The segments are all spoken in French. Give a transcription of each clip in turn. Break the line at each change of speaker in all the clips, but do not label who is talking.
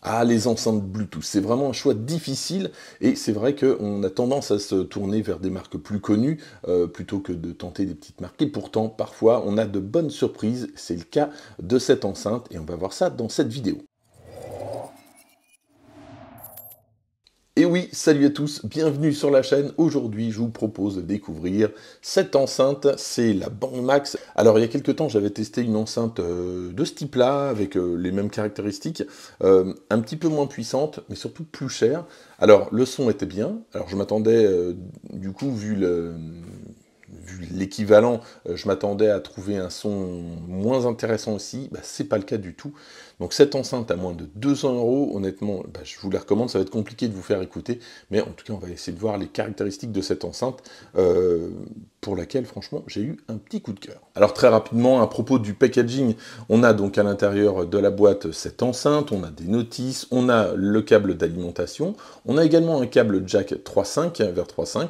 Ah, les enceintes Bluetooth, c'est vraiment un choix difficile et c'est vrai qu'on a tendance à se tourner vers des marques plus connues euh, plutôt que de tenter des petites marques. Et pourtant, parfois, on a de bonnes surprises. C'est le cas de cette enceinte et on va voir ça dans cette vidéo. Et oui, salut à tous, bienvenue sur la chaîne. Aujourd'hui, je vous propose de découvrir cette enceinte, c'est la Max. Alors, il y a quelques temps, j'avais testé une enceinte euh, de ce type-là, avec euh, les mêmes caractéristiques, euh, un petit peu moins puissante, mais surtout plus chère. Alors, le son était bien. Alors, je m'attendais, du coup, vu le, vu l'équivalent, euh, je m'attendais à trouver un son moins intéressant aussi, bah, c'est pas le cas du tout. Donc cette enceinte à moins de 200 euros, honnêtement, bah, je vous la recommande, ça va être compliqué de vous faire écouter, mais en tout cas on va essayer de voir les caractéristiques de cette enceinte euh, pour laquelle franchement j'ai eu un petit coup de cœur. Alors très rapidement, à propos du packaging, on a donc à l'intérieur de la boîte cette enceinte, on a des notices, on a le câble d'alimentation, on a également un câble jack 3.5 vers 3.5,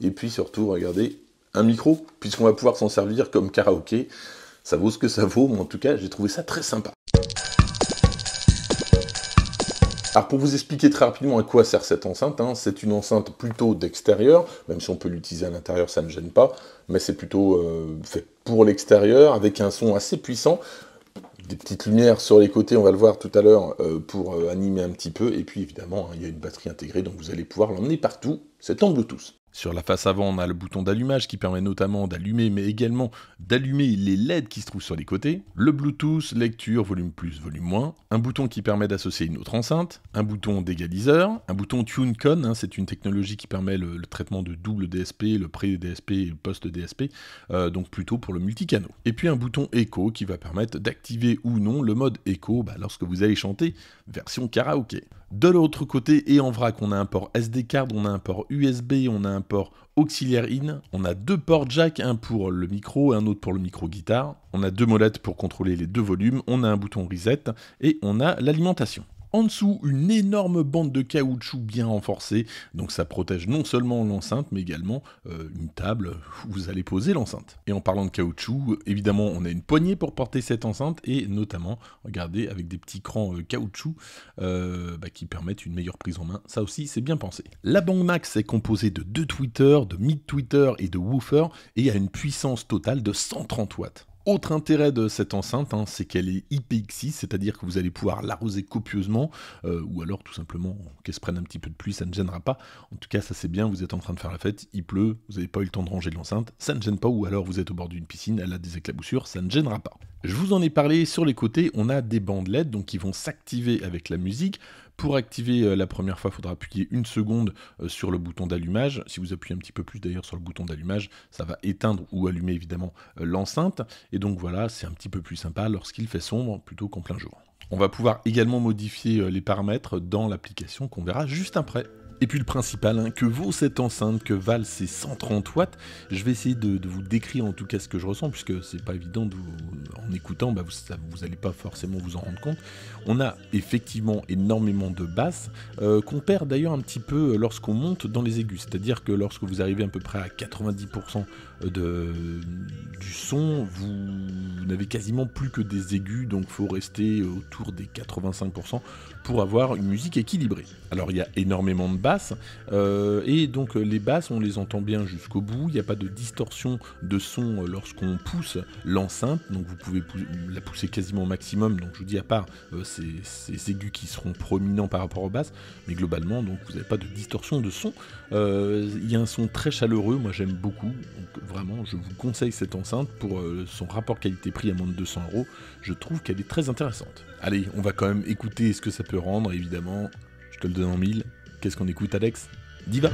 et puis surtout, regardez, un micro, puisqu'on va pouvoir s'en servir comme karaoké. Ça vaut ce que ça vaut, mais en tout cas, j'ai trouvé ça très sympa. Alors pour vous expliquer très rapidement à quoi sert cette enceinte, hein, c'est une enceinte plutôt d'extérieur, même si on peut l'utiliser à l'intérieur, ça ne gêne pas, mais c'est plutôt euh, fait pour l'extérieur, avec un son assez puissant, des petites lumières sur les côtés, on va le voir tout à l'heure, euh, pour euh, animer un petit peu, et puis évidemment, hein, il y a une batterie intégrée, donc vous allez pouvoir l'emmener partout, c'est en Bluetooth. Sur la face avant, on a le bouton d'allumage qui permet notamment d'allumer, mais également d'allumer les LED qui se trouvent sur les côtés, le Bluetooth, lecture, volume plus, volume moins, un bouton qui permet d'associer une autre enceinte, un bouton d'égaliseur, un bouton TuneCon, hein, c'est une technologie qui permet le, traitement de double DSP, le pré-DSP et le post-DSP, euh, donc plutôt pour le multicanal. Et puis un bouton écho qui va permettre d'activer ou non le mode écho bah, lorsque vous allez chanter version karaoké. De l'autre côté et en vrac, on a un port SD card, on a un port USB, on a un port auxiliaire in, on a deux ports jack, un pour le micro et un autre pour le micro guitare, on a deux molettes pour contrôler les deux volumes, on a un bouton reset et on a l'alimentation. En dessous, une énorme bande de caoutchouc bien renforcée, donc ça protège non seulement l'enceinte, mais également euh, une table où vous allez poser l'enceinte. Et en parlant de caoutchouc, évidemment, on a une poignée pour porter cette enceinte, et notamment, regardez, avec des petits crans euh, caoutchouc euh, bah, qui permettent une meilleure prise en main. Ça aussi, c'est bien pensé. La bande max est composée de deux tweeters, de mid-tweeters et de woofer, et a une puissance totale de 130 watts. Autre intérêt de cette enceinte, hein, c'est qu'elle est IPX6, c'est-à-dire que vous allez pouvoir l'arroser copieusement, euh, ou alors tout simplement qu'elle se prenne un petit peu de pluie, ça ne gênera pas. En tout cas, ça c'est bien, vous êtes en train de faire la fête, il pleut, vous n'avez pas eu le temps de ranger l'enceinte, ça ne gêne pas, ou alors vous êtes au bord d'une piscine, elle a des éclaboussures, ça ne gênera pas. Je vous en ai parlé, sur les côtés, on a des bandelettes donc qui vont s'activer avec la musique. Pour activer euh, la première fois, il faudra appuyer une seconde euh, sur le bouton d'allumage. Si vous appuyez un petit peu plus d'ailleurs sur le bouton d'allumage, ça va éteindre ou allumer évidemment euh, l'enceinte. Et donc voilà, c'est un petit peu plus sympa lorsqu'il fait sombre plutôt qu'en plein jour. On va pouvoir également modifier les paramètres dans l'application qu'on verra juste après. Et puis le principal, hein, que vaut cette enceinte, que valent ces 130 watts Je vais essayer de, vous décrire en tout cas ce que je ressens, puisque c'est pas évident en écoutant, bah, vous, n'allez vous pas forcément vous en rendre compte. On a effectivement énormément de basses, euh, qu'on perd d'ailleurs un petit peu euh, lorsqu'on monte dans les aigus, c'est-à-dire que lorsque vous arrivez à peu près à 90% euh, du son, vous, n'avez quasiment plus que des aigus, donc il faut rester autour des 85% avoir une musique équilibrée. Alors il y a énormément de basses, euh, et donc euh, les basses, on les entend bien jusqu'au bout, il n'y a pas de distorsion de son euh, lorsqu'on pousse l'enceinte, donc vous pouvez la pousser quasiment au maximum, donc je vous dis à part ces, aigus qui seront prominents par rapport aux basses, mais globalement, donc vous n'avez pas de distorsion de son. Il y a un son très chaleureux, moi j'aime beaucoup, donc vraiment je vous conseille cette enceinte pour son rapport qualité-prix à moins de 200 euros, je trouve qu'elle est très intéressante. Allez, on va quand même écouter ce que ça peut rendre, évidemment, je te le donne en mille. Qu'est-ce qu'on écoute, Alex Diva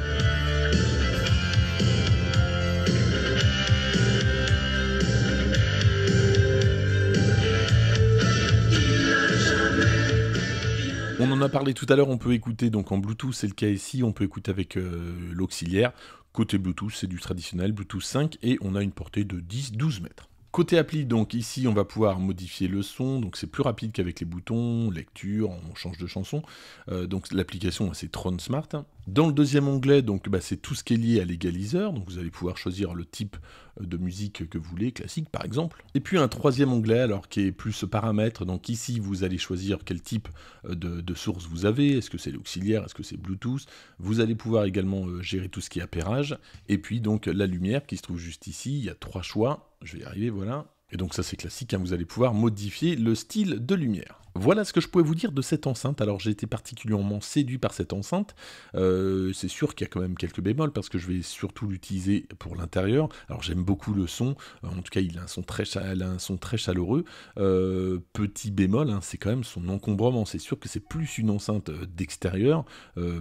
On en a parlé tout à l'heure, on peut écouter donc en Bluetooth, c'est le cas ici, on peut écouter avec euh, l'auxiliaire. Côté Bluetooth, c'est du traditionnel Bluetooth 5 et on a une portée de 10-12 mètres. Côté appli, donc ici, on va pouvoir modifier le son, donc c'est plus rapide qu'avec les boutons, lecture, on change de chanson. Euh, donc l'application, c'est Tron Smart. Dans le deuxième onglet, donc bah, c'est tout ce qui est lié à l'égaliseur, donc vous allez pouvoir choisir le type euh, de musique que vous voulez, classique par exemple. Et puis un troisième onglet, alors qui est plus paramètres, donc ici vous allez choisir quel type euh, de, source vous avez, est-ce que c'est l'auxiliaire, est-ce que c'est Bluetooth, vous allez pouvoir également gérer tout ce qui est appairage, et puis donc la lumière qui se trouve juste ici, il y a trois choix, je vais y arriver, voilà. Et donc ça c'est classique, hein. vous allez pouvoir modifier le style de lumière. Voilà ce que je pouvais vous dire de cette enceinte. Alors j'ai été particulièrement séduit par cette enceinte. Euh, c'est sûr qu'il y a quand même quelques bémols parce que je vais surtout l'utiliser pour l'intérieur. Alors j'aime beaucoup le son. En tout cas, il a un son très, chaleureux. Euh, petit bémol, hein, c'est quand même son encombrement. C'est sûr que c'est plus une enceinte euh, d'extérieur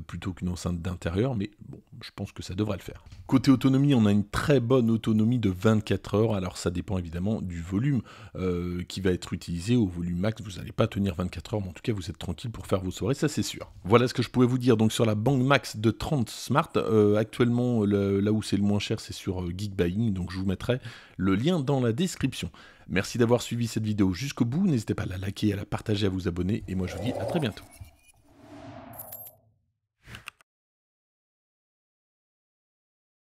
plutôt qu'une enceinte d'intérieur, mais bon, je pense que ça devrait le faire. Côté autonomie, on a une très bonne autonomie de 24 heures. Alors ça dépend évidemment du volume qui va être utilisé. Au volume max, vous n'allez pas tenir 24 heures, mais en tout cas, vous êtes tranquille pour faire vos soirées, ça c'est sûr. Voilà ce que je pouvais vous dire. Donc sur la Bang Max de 30 Smart, euh, actuellement, là où c'est le moins cher, c'est sur euh, geek buying donc je vous mettrai le lien dans la description. Merci d'avoir suivi cette vidéo jusqu'au bout, n'hésitez pas à la liker, à la partager, à vous abonner, et moi je vous dis à très bientôt.